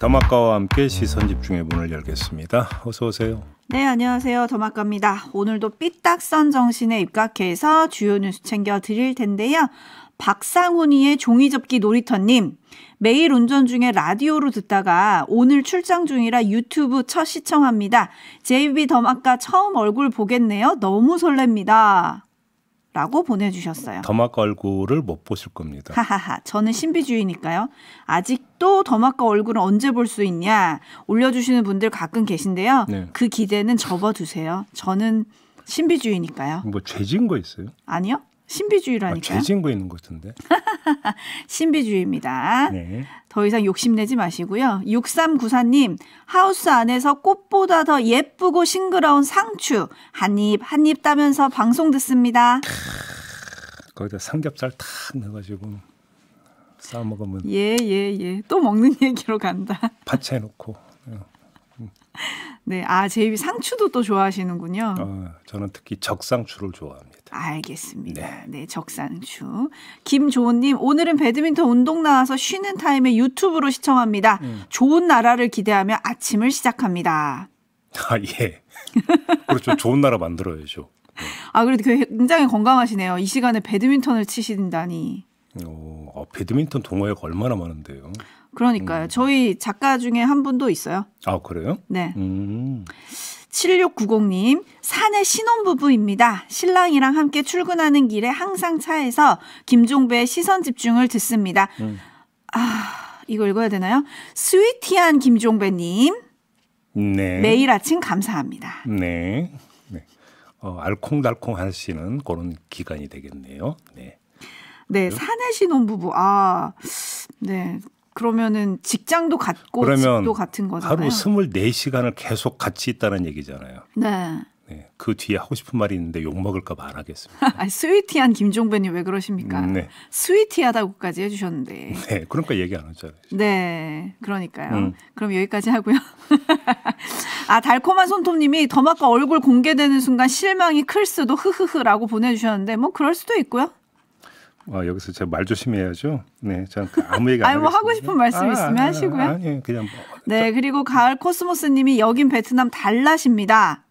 더마카와 함께 시선 집중의 문을 열겠습니다. 어서 오세요. 네, 안녕하세요. 더마카입니다. 오늘도 삐딱선 정신에 입각해서 주요 뉴스 챙겨 드릴 텐데요. 박상훈이의 종이접기 놀이터님. 매일 운전 중에 라디오로 듣다가 오늘 출장 중이라 유튜브 첫 시청합니다. JB 더마카 처음 얼굴 보겠네요. 너무 설렙니다. 라고 보내주셨어요. 더마과 얼굴을 못 보실 겁니다. 하하하. 저는 신비주의니까요. 아직도 더마과 얼굴은 언제 볼 수 있냐 올려주시는 분들 가끔 계신데요. 네. 그 기대는 접어두세요. 저는 신비주의니까요. 뭐 죄진 거 있어요? 아니요. 신비주의라니까. 아, 제 친구 있는 것 같은데. 신비주의입니다. 네. 더 이상 욕심내지 마시고요. 6394님, 하우스 안에서 꽃보다 더 예쁘고 싱그러운 상추. 한 입, 한 입 따면서 방송 듣습니다. 거기다 삼겹살 탁 넣어가지고 싸 먹으면. 예, 예, 예. 또 먹는 얘기로 간다. 밭에 놓고. 네, 아, 제 상추도 또 좋아하시는군요. 어, 저는 특히 적상추를 좋아합니다. 알겠습니다. 네, 네 적상추. 김조은님 오늘은 배드민턴 운동 나와서 쉬는 타임에 유튜브로 시청합니다. 음. 좋은 나라를 기대하며 아침을 시작합니다. 아 예. 그렇죠. 좋은 나라 만들어야죠. 네. 아 그래도 그 굉장히 건강하시네요. 이 시간에 배드민턴을 치신다니. 어, 아, 배드민턴 동호회가 얼마나 많은데요. 그러니까요. 음. 저희 작가 중에 한 분도 있어요. 아 그래요? 네. 음. 7690님, 사내 신혼부부입니다. 신랑이랑 함께 출근하는 길에 항상 차에서 김종배의 시선 집중을 듣습니다. 음. 아, 이거 읽어야 되나요? 스위티한 김종배님. 네. 매일 아침 감사합니다. 네. 네. 어, 알콩달콩 하시는 그런 기간이 되겠네요. 네. 네, 사내 신혼부부. 아, 네. 그러면은 직장도 같고 그러면 집도 같은 거잖아요. 하루 24시간을 계속 같이 있다는 얘기잖아요. 네. 네. 그 뒤에 하고 싶은 말이 있는데 욕 먹을까 봐안 하겠습니다. 아, 스위티한 김종배님 왜 그러십니까? 음, 네. 스위티하다고까지 해주셨는데. 네, 그러니까 얘기 안 하잖아요. 네, 그러니까요. 음. 그럼 여기까지 하고요. 아 달콤한 손톱님이 더마과 얼굴 공개되는 순간 실망이 클 수도 흐흐흐라고 보내주셨는데 뭐 그럴 수도 있고요. 아, 여기서 제가 말 조심해야죠. 네, 저 그 아무 얘기 안 아니, 뭐 하고 싶은 말씀 아, 있으면 아, 하시고요. 아니, 그냥 뭐, 네, 저... 그리고 가을 코스모스님이 여긴 베트남 달랏입니다.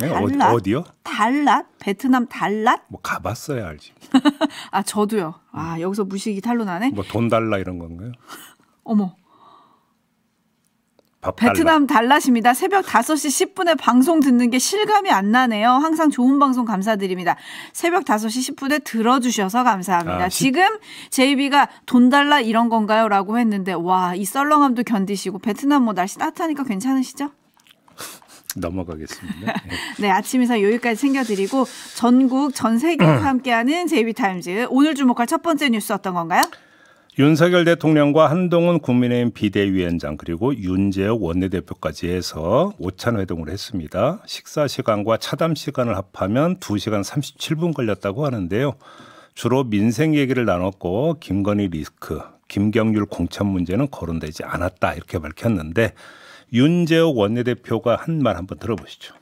네, 달랏? 어디요? 달랏? 베트남 달랏? 뭐 가봤어야 알지. 아 저도요. 아 여기서 무식이 탄로나네. 뭐 돈 달라 이런 건가요? 어머. 베트남 달라. 십니다 새벽 5시 10분에 방송 듣는 게 실감이 안 나네요. 항상 좋은 방송 감사드립니다. 새벽 5시 10분에 들어주셔서 감사합니다. 아, 시... 지금 제이비가 돈 달라 이런 건가요? 라고 했는데 와 이 썰렁함도 견디시고 베트남 뭐 날씨 따뜻하니까 괜찮으시죠? 넘어가겠습니다. 네. 네 아침 이서 여기까지 챙겨드리고 전국 전 세계와 함께하는 제이비타임즈 오늘 주목할 첫 번째 뉴스 어떤 건가요? 윤석열 대통령과 한동훈 국민의힘 비대위원장 그리고 윤재욱 원내대표까지 해서 오찬 회동을 했습니다. 식사 시간과 차담 시간을 합하면 2시간 37분 걸렸다고 하는데요. 주로 민생 얘기를 나눴고 김건희 리스크, 김경률 공천 문제는 거론되지 않았다 이렇게 밝혔는데 윤재욱 원내대표가 한 말 한번 들어보시죠.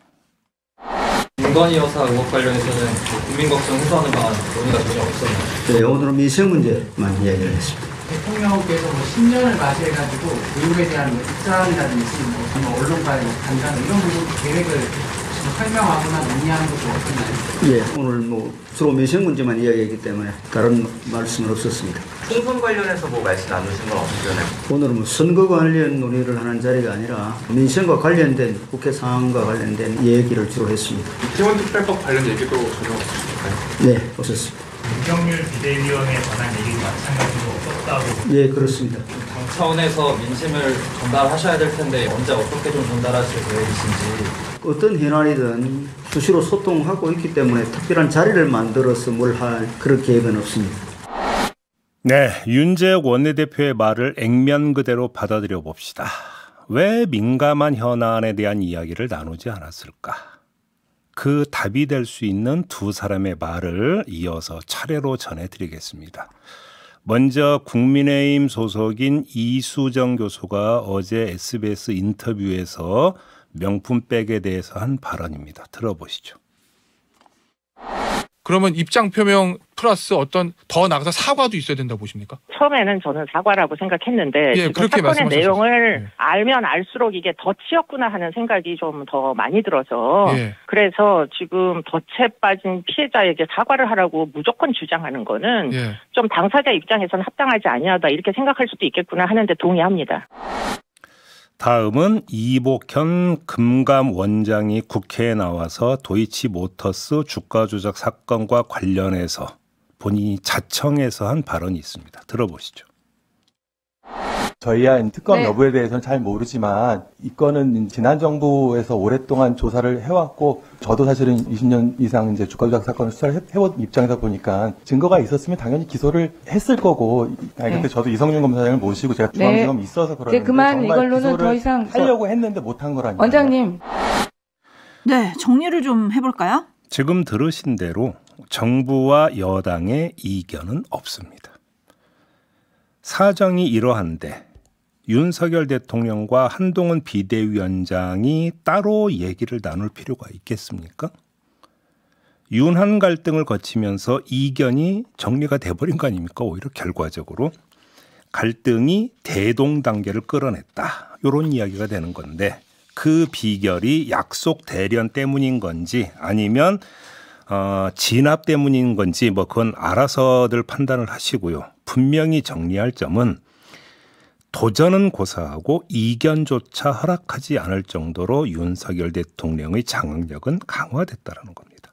김건희 여사 의혹 관련해서는 국민 걱정 해소하는 방안 논의가 전혀 없었나요? 네, 오늘은 미생 문제만 이야기를 했습니다. 대통령께서 뭐 신년을 맞이해가지고 의혹에 대한 뭐 입장이라든지 뭐 언론과의 뭐 간담 이런 부분 계획을 설명하거나 논의하는 것도 없었나요? 예, 오늘 뭐 주로 민생 문제만 이야기했기 때문에 다른 말씀은 없었습니다. 총선 관련해서 뭐 말씀 나누신 건없으시잖요 오늘은 뭐 선거 관련 논의를 하는 자리가 아니라 민생과 관련된 국회 상황과 관련된 얘기를 주로 했습니다. 재원특별법 관련 얘기도 전혀 없으실까요? 네, 없었습니다. 윤경률 비대위원에 관한 얘기도 마찬가지로 없었다고? 예, 그렇습니다. 차원에서 민심을 전달하셔야 될 텐데 언제 어떻게 좀 전달하실 계획이신지 어떤 현안이든 수시로 소통하고 있기 때문에 특별한 자리를 만들어서 뭘 할 그런 계획은 없습니다. 네, 윤재욱 원내대표의 말을 액면 그대로 받아들여 봅시다. 왜 민감한 현안에 대한 이야기를 나누지 않았을까? 그 답이 될 수 있는 두 사람의 말을 이어서 차례로 전해드리겠습니다. 먼저 국민의힘 소속인 이수정 교수가 어제 SBS 인터뷰에서 명품백에 대해서 한 발언입니다. 들어보시죠. 그러면 입장 표명 플러스 어떤 더 나가서 사과도 있어야 된다고 보십니까? 처음에는 저는 사과라고 생각했는데 예, 그렇게 사건의 말씀하셨죠. 내용을 예. 알면 알수록 이게 덧치였구나 하는 생각이 좀 더 많이 들어서 예. 그래서 지금 덫에 빠진 피해자에게 사과를 하라고 무조건 주장하는 거는 예. 좀 당사자 입장에선 합당하지 아니하다 이렇게 생각할 수도 있겠구나 하는데 동의합니다. 다음은 이복현 금감 원장이 국회에 나와서 도이치모터스 주가 조작 사건과 관련해서 본인이 자청해서 한 발언이 있습니다. 들어보시죠. 저희한 특검 네. 여부에 대해서는 잘 모르지만 이 건은 지난 정부에서 오랫동안 조사를 해왔고 저도 사실은 20년 이상 이제 주가 조작 사건을 수사를 해 해본 입장에서 보니까 증거가 있었으면 당연히 기소를 했을 거고 아니 근데 네. 저도 이성윤 검사장을 모시고 제가 중앙지검 네. 있어서 그러는데 그만 이걸로는 더 이상 하려고 했는데 못 한 거라니까 원장님 네 정리를 좀 해볼까요? 지금 들으신 대로 정부와 여당의 이견은 없습니다. 사정이 이러한데 윤석열 대통령과 한동훈 비대위원장이 따로 얘기를 나눌 필요가 있겠습니까? 윤한 갈등을 거치면서 이견이 정리가 돼버린 거 아닙니까? 오히려 결과적으로 갈등이 대동 단계를 끌어냈다. 이런 이야기가 되는 건데 그 비결이 약속 대련 때문인 건지 아니면 어, 진압 때문인 건지 뭐 그건 알아서들 판단을 하시고요. 분명히 정리할 점은 도전은 고사하고 이견조차 허락하지 않을 정도로 윤석열 대통령의 장악력은 강화됐다라는 겁니다.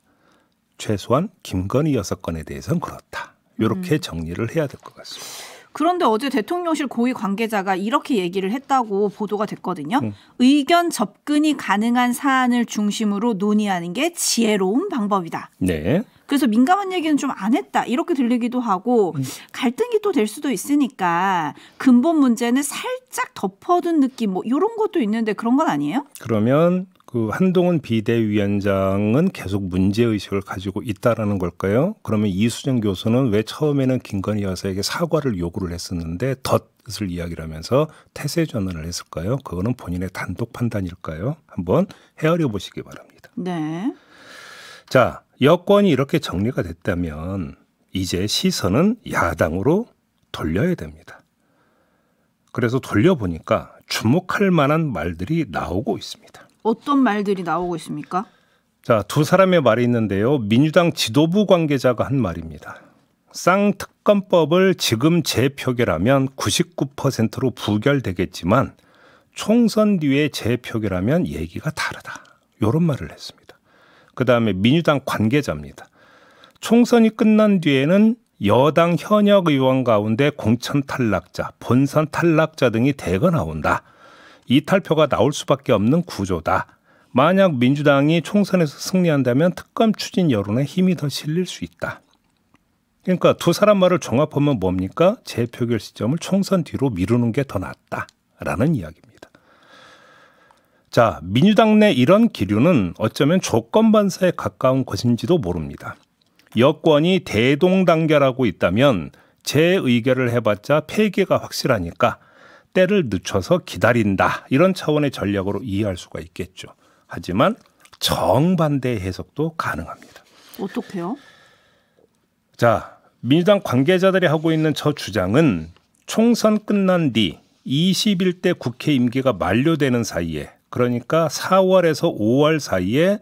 최소한 김건희 여섯건에 대해서는 그렇다. 이렇게 음. 정리를 해야 될 것 같습니다. 그런데 어제 대통령실 고위 관계자가 이렇게 얘기를 했다고 보도가 됐거든요. 음. 의견 접근이 가능한 사안을 중심으로 논의하는 게 지혜로운 방법이다. 네. 그래서 민감한 얘기는 좀 안 했다 이렇게 들리기도 하고 음. 갈등이 또 될 수도 있으니까 근본 문제는 살짝 덮어둔 느낌 뭐 이런 것도 있는데 그런 건 아니에요? 그러면 그 한동훈 비대위원장은 계속 문제 의식을 가지고 있다라는 걸까요? 그러면 이수정 교수는 왜 처음에는 김건희 여사에게 사과를 요구를 했었는데 덧을 이야기하면서 태세 전환을 했을까요? 그거는 본인의 단독 판단일까요? 한번 헤아려 보시기 바랍니다. 네. 자, 여권이 이렇게 정리가 됐다면 이제 시선은 야당으로 돌려야 됩니다. 그래서 돌려보니까 주목할 만한 말들이 나오고 있습니다. 어떤 말들이 나오고 있습니까? 자, 두 사람의 말이 있는데요. 민주당 지도부 관계자가 한 말입니다. 쌍특검법을 지금 재표결하면 99%로 부결되겠지만 총선 뒤에 재표결하면 얘기가 다르다. 이런 말을 했습니다. 그 다음에 민주당 관계자입니다. 총선이 끝난 뒤에는 여당 현역 의원 가운데 공천 탈락자, 본선 탈락자 등이 대거 나온다. 이탈표가 나올 수밖에 없는 구조다. 만약 민주당이 총선에서 승리한다면 특검 추진 여론에 힘이 더 실릴 수 있다. 그러니까 두 사람 말을 종합하면 뭡니까? 재표결 시점을 총선 뒤로 미루는 게 더 낫다라는 이야기입니다. 자, 민주당 내 이런 기류는 어쩌면 조건반사에 가까운 것인지도 모릅니다. 여권이 대동단결하고 있다면 재 의결을 해봤자 폐기가 확실하니까 때를 늦춰서 기다린다. 이런 차원의 전략으로 이해할 수가 있겠죠. 하지만 정반대 해석도 가능합니다. 어떻게요? 자, 민주당 관계자들이 하고 있는 저 주장은 총선 끝난 뒤 21대 국회 임기가 만료되는 사이에 그러니까 4월에서 5월 사이에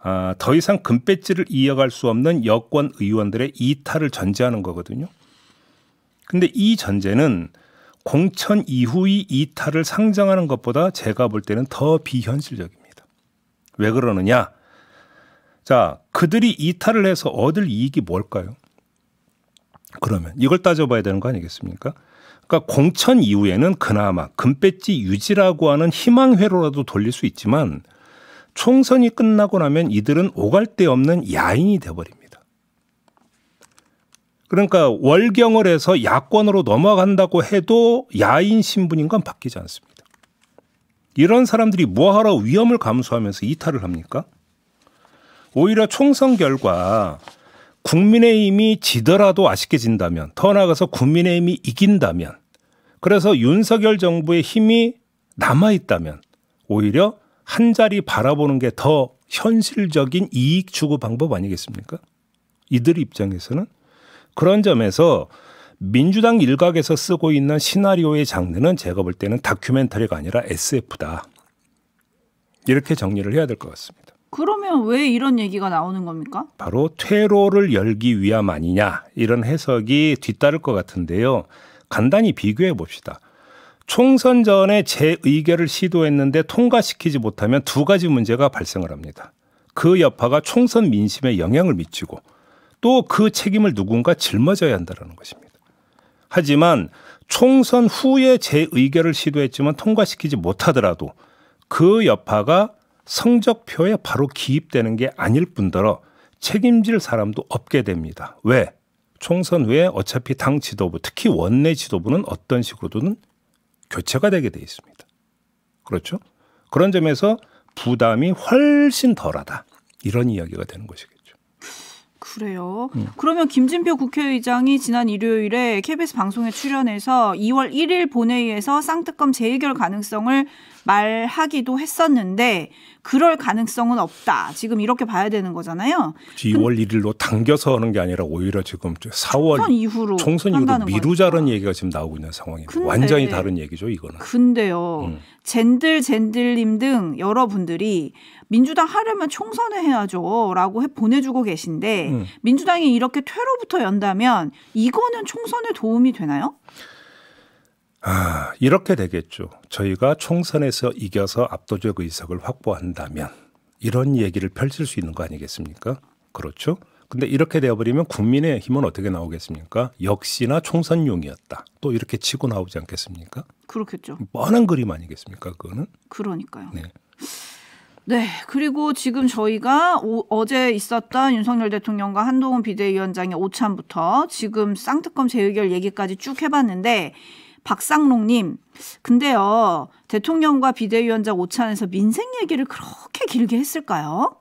아, 더 이상 금배지를 이어갈 수 없는 여권 의원들의 이탈을 전제하는 거거든요. 근데 이 전제는 공천 이후의 이탈을 상정하는 것보다 제가 볼 때는 더 비현실적입니다. 왜 그러느냐? 자, 그들이 이탈을 해서 얻을 이익이 뭘까요? 그러면 이걸 따져봐야 되는 거 아니겠습니까? 그러니까 공천 이후에는 그나마 금배지 유지라고 하는 희망회로라도 돌릴 수 있지만 총선이 끝나고 나면 이들은 오갈 데 없는 야인이 돼버립니다. 그러니까 월경을 해서 야권으로 넘어간다고 해도 야인 신분인 건 바뀌지 않습니다. 이런 사람들이 뭐하러 위험을 감수하면서 이탈을 합니까? 오히려 총선 결과 국민의힘이 지더라도 아쉽게 진다면 더 나아가서 국민의힘이 이긴다면 그래서 윤석열 정부의 힘이 남아있다면 오히려 한 자리 바라보는 게 더 현실적인 이익 추구 방법 아니겠습니까? 이들 입장에서는 그런 점에서 민주당 일각에서 쓰고 있는 시나리오의 장르는 제가 볼 때는 다큐멘터리가 아니라 SF다. 이렇게 정리를 해야 될 것 같습니다. 그러면 왜 이런 얘기가 나오는 겁니까? 바로 퇴로를 열기 위함 아니냐 이런 해석이 뒤따를 것 같은데요. 간단히 비교해 봅시다. 총선 전에 제 의결을 시도했는데 통과시키지 못하면 두 가지 문제가 발생을 합니다. 그 여파가 총선 민심에 영향을 미치고 또그 책임을 누군가 짊어져야 한다는 것입니다. 하지만 총선 후에 제 의결을 시도했지만 통과시키지 못하더라도 그 여파가 성적표에 바로 기입되는 게 아닐 뿐더러 책임질 사람도 없게 됩니다. 왜? 총선 후에 어차피 당 지도부, 특히 원내 지도부는 어떤 식으로든 교체가 되게 돼 있습니다. 그렇죠? 그런 점에서 부담이 훨씬 덜하다. 이런 이야기가 되는 것이겠죠. 그래요. 음. 그러면 김진표 국회의장이 지난 일요일에 KBS 방송에 출연해서 2월 1일 본회의에서 쌍특검 재의결 가능성을 말하기도 했었는데 그럴 가능성은 없다. 지금 이렇게 봐야 되는 거잖아요. 2월 1일로 당겨서 하는 게 아니라 오히려 지금 4월 이후로 총선 이후로 미루자는 얘기가 지금 나오고 있는 상황이에요. 완전히 다른 얘기죠, 이거는. 근데요. 음. 젠들 젠들님 등 여러분들이 민주당 하려면 총선을 해야죠라고 보내주고 계신데 음. 민주당이 이렇게 퇴로부터 연다면 이거는 총선에 도움이 되나요? 아, 이렇게 되겠죠. 저희가 총선에서 이겨서 압도적 의석을 확보한다면 이런 얘기를 펼칠 수 있는 거 아니겠습니까? 그렇죠? 근데 이렇게 되어버리면 국민의 힘은 어떻게 나오겠습니까? 역시나 총선용이었다. 또 이렇게 치고 나오지 않겠습니까? 그렇겠죠. 뻔한 그림 아니겠습니까? 그거는. 그러니까요. 네. 네. 그리고 지금 저희가 오, 어제 있었던 윤석열 대통령과 한동훈 비대위원장의 오찬부터 지금 쌍특검 재의결 얘기까지 쭉 해봤는데 박상록님, 근데요, 대통령과 비대위원장 오찬에서 민생 얘기를 그렇게 길게 했을까요?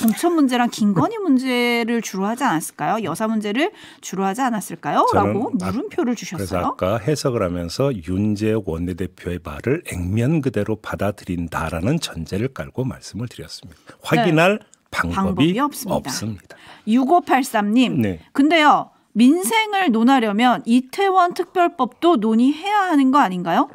공천 문제랑 김건희 문제를 주로 하지 않았을까요? 여사 문제를 주로 하지 않았을까요? 라고 아, 물음표를 주셨어요. 그래서 아까 해석을 하면서 윤재욱 원내대표의 말을 액면 그대로 받아들인다라는 전제를 깔고 말씀을 드렸습니다. 네. 확인할 네. 방법이, 방법이, 없습니다. 없습니다. 6583님. 네. 근데요. 민생을 논하려면 이태원 특별법도 논의해야 하는 거 아닌가요?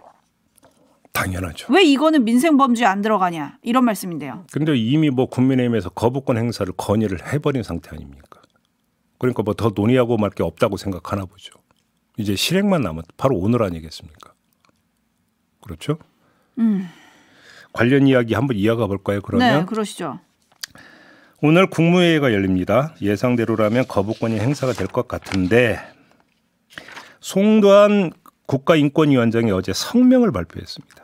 당연하죠. 왜 이거는 민생 범죄 안 들어가냐 이런 말씀인데요. 근데 이미 뭐 국민의힘에서 거부권 행사를 건의를 해버린 상태 아닙니까? 그러니까 뭐 더 논의하고 말 게 없다고 생각하나 보죠. 이제 실행만 남았 바로 오늘 아니겠습니까? 그렇죠? 음. 관련 이야기 한번 이어가 볼까요? 그러면 네, 그러시죠. 오늘 국무회의가 열립니다. 예상대로라면 거부권이 행사가 될 것 같은데 송도한 국가인권위원장이 어제 성명을 발표했습니다.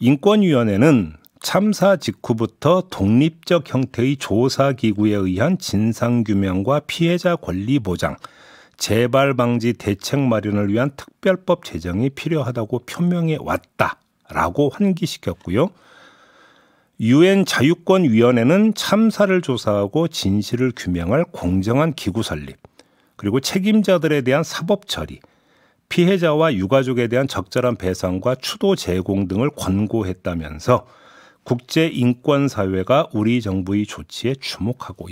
인권위원회는 참사 직후부터 독립적 형태의 조사기구에 의한 진상규명과 피해자 권리 보장, 재발 방지 대책 마련을 위한 특별법 제정이 필요하다고 표명해 왔다라고 환기시켰고요. 유엔 자유권 위원회는 참사를 조사하고 진실을 규명할 공정한 기구 설립, 그리고 책임자들에 대한 사법 처리, 피해자와 유가족에 대한 적절한 배상과 추도 제공 등을 권고했다면서 국제 인권 사회가 우리 정부의 조치에 주목하고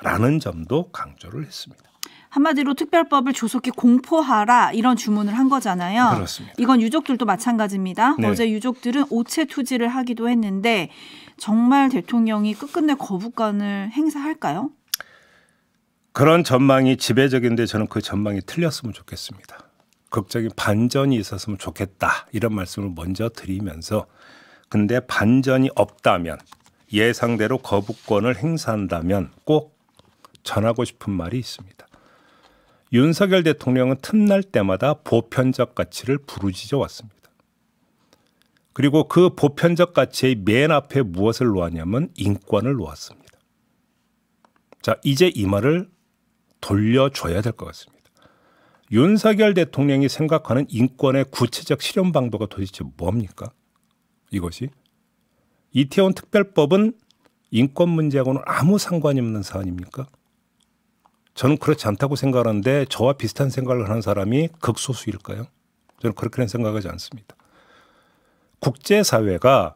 있다라는 점도 강조를 했습니다. 한마디로 특별법을 조속히 공포하라 이런 주문을 한 거잖아요. 그렇습니다. 이건 유족들도 마찬가지입니다. 네. 어제 유족들은 오체 투지를 하기도 했는데 정말 대통령이 끝끝내 거부권을 행사할까요? 그런 전망이 지배적인데 저는 그 전망이 틀렸으면 좋겠습니다. 극적인 반전이 있었으면 좋겠다 이런 말씀을 먼저 드리면서 근데 반전이 없다면 예상대로 거부권을 행사한다면 꼭 전하고 싶은 말이 있습니다. 윤석열 대통령은 틈날 때마다 보편적 가치를 부르짖어 왔습니다. 그리고 그 보편적 가치의 맨 앞에 무엇을 놓았냐면 인권을 놓았습니다. 자, 이제 이 말을 돌려줘야 될 것 같습니다. 윤석열 대통령이 생각하는 인권의 구체적 실현 방도가 도대체 뭡니까? 이것이 이태원 특별법은 인권 문제하고는 아무 상관이 없는 사안입니까? 저는 그렇지 않다고 생각하는데 저와 비슷한 생각을 하는 사람이 극소수일까요? 저는 그렇게는 생각하지 않습니다. 국제사회가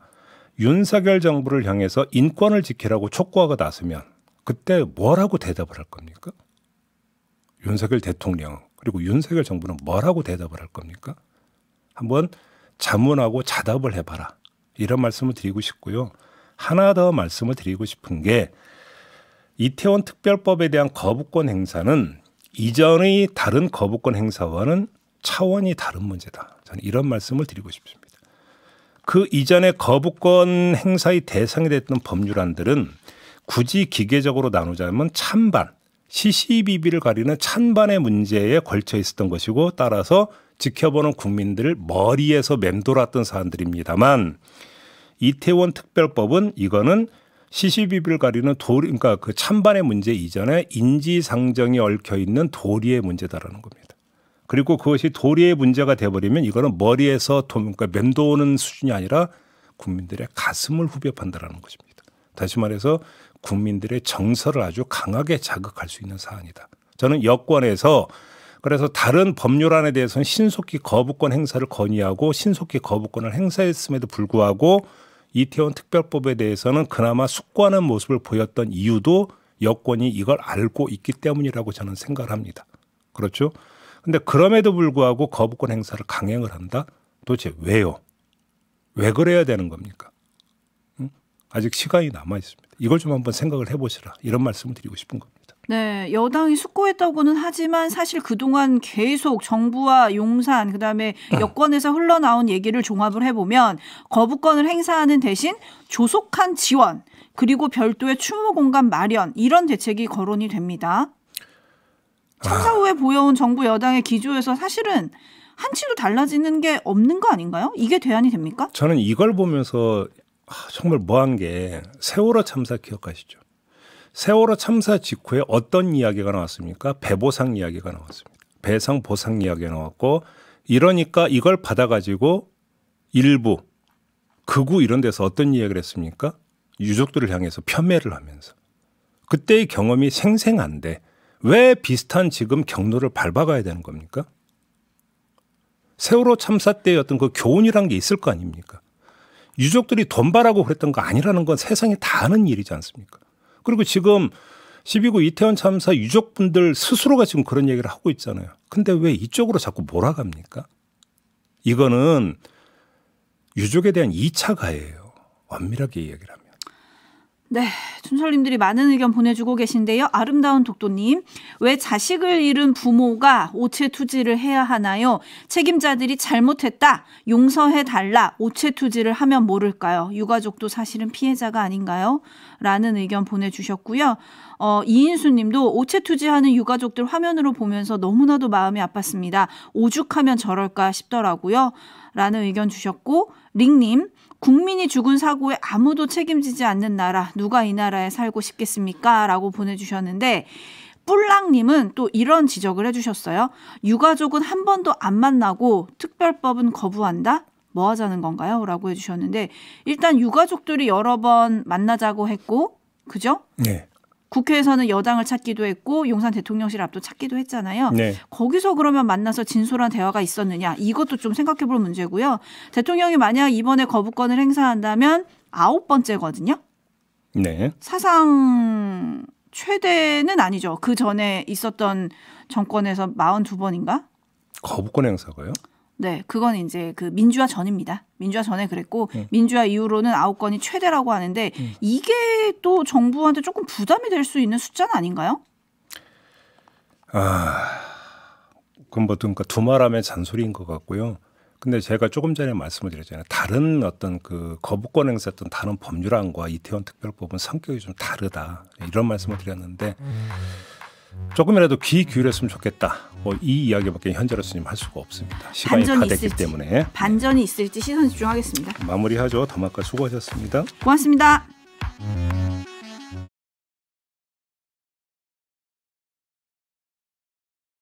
윤석열 정부를 향해서 인권을 지키라고 촉구하고 나서면 그때 뭐라고 대답을 할 겁니까? 윤석열 대통령, 그리고 윤석열 정부는 뭐라고 대답을 할 겁니까? 한번 자문하고 자답을 해봐라. 이런 말씀을 드리고 싶고요. 하나 더 말씀을 드리고 싶은 게 이태원 특별법에 대한 거부권 행사는 이전의 다른 거부권 행사와는 차원이 다른 문제다. 저는 이런 말씀을 드리고 싶습니다. 그 이전에 거부권 행사의 대상이 됐던 법률안들은 굳이 기계적으로 나누자면 찬반, c c b b 를 가리는 찬반의 문제에 걸쳐 있었던 것이고 따라서 지켜보는 국민들 머리에서 맴돌았던 사안들입니다만 이태원 특별법은 이거는 c c b b 를 가리는 돌, 그러니까 그 찬반의 문제 이전에 인지상정이 얽혀 있는 도리의 문제다라는 겁니다. 그리고 그것이 도리의 문제가 돼버리면 이거는 머리에서 그러니까 맴도는 수준이 아니라 국민들의 가슴을 후벼 판다라는 것입니다. 다시 말해서 국민들의 정서를 아주 강하게 자극할 수 있는 사안이다. 저는 여권에서 그래서 다른 법률안에 대해서는 신속히 거부권 행사를 건의하고 신속히 거부권을 행사했음에도 불구하고 이태원 특별법에 대해서는 그나마 숙고하는 모습을 보였던 이유도 여권이 이걸 알고 있기 때문이라고 저는 생각을 합니다. 그렇죠? 근데 그럼에도 불구하고 거부권 행사를 강행을 한다? 도대체 왜요? 왜 그래야 되는 겁니까? 아직 시간이 남아 있습니다. 이걸 좀 한번 생각을 해보시라 이런 말씀을 드리고 싶은 겁니다. 네, 여당이 숙고했다고는 하지만 사실 그동안 계속 정부와 용산 그다음에 아. 여권에서 흘러나온 얘기를 종합을 해보면 거부권을 행사하는 대신 조속한 지원 그리고 별도의 추모 공간 마련 이런 대책이 거론이 됩니다. 아. 청사 후에 보여온 정부 여당의 기조에서 사실은 한치도 달라지는 게 없는 거 아닌가요? 이게 대안이 됩니까? 저는 이걸 보면서 아, 정말 뭐한 게 세월호 참사 기억하시죠? 세월호 참사 직후에 어떤 이야기가 나왔습니까? 배보상 이야기가 나왔습니다. 배상 보상 이야기가 나왔고 이러니까 이걸 받아가지고 일부 극우 이런 데서 어떤 이야기를 했습니까? 유족들을 향해서 편매를 하면서 그때의 경험이 생생한데 왜 비슷한 지금 경로를 밟아가야 되는 겁니까? 세월호 참사 때 어떤 그 교훈이란 게 있을 거 아닙니까? 유족들이 돈 바라고 그랬던 거 아니라는 건 세상이 다 아는 일이지 않습니까? 그리고 지금 12구 이태원 참사 유족분들 스스로가 지금 그런 얘기를 하고 있잖아요. 근데 왜 이쪽으로 자꾸 몰아갑니까? 이거는 유족에 대한 2차 가해예요. 엄밀하게 이야기를 합니다. 네, 춘설님들이 많은 의견 보내주고 계신데요. 아름다운 독도님, 왜 자식을 잃은 부모가 오체투지를 해야 하나요? 책임자들이 잘못했다, 용서해달라, 오체투지를 하면 모를까요? 유가족도 사실은 피해자가 아닌가요? 라는 의견 보내주셨고요. 어, 이인수 님도 오체투지하는 유가족들 화면으로 보면서 너무나도 마음이 아팠습니다. 오죽하면 저럴까 싶더라고요. 라는 의견 주셨고, 링님, 국민이 죽은 사고에 아무도 책임지지 않는 나라, 누가 이 나라에 살고 싶겠습니까? 라고 보내주셨는데, 뿔랑님은 또 이런 지적을 해주셨어요. 유가족은 한 번도 안 만나고 특별법은 거부한다? 뭐 하자는 건가요? 라고 해주셨는데, 일단 유가족들이 여러 번 만나자고 했고, 그죠? 네. 국회에서는 여당을 찾기도 했고 용산 대통령실 앞도 찾기도 했잖아요. 네. 거기서 그러면 만나서 진솔한 대화가 있었느냐 이것도 좀 생각해 볼 문제고요. 대통령이 만약 이번에 거부권을 행사한다면 아홉 번째거든요. 네. 사상 최대는 아니죠. 그 전에 있었던 정권에서 42번인가? 거부권 행사가요? 네, 그건 이제 그 민주화 전입니다. 민주화 전에 그랬고 네. 민주화 이후로는 아홉 건이 최대라고 하는데 음. 이게 또 정부한테 조금 부담이 될 수 있는 숫자는 아닌가요? 아, 그건 보통 그 두말하면 잔소리인 것 같고요. 근데 제가 조금 전에 말씀을 드렸잖아요. 다른 어떤 그 거부권 행사했던 다른 법률안과 이태원 특별법은 성격이 좀 다르다 이런 말씀을 드렸는데. 음. 조금이라도 귀 기울였으면 좋겠다. 뭐이 이야기밖에 현재로서는 할 수가 없습니다. 시간이 다 됐기 있을지, 때문에 반전이 있을지 시선 집중하겠습니다. 마무리하죠. 더마카 수고하셨습니다. 고맙습니다.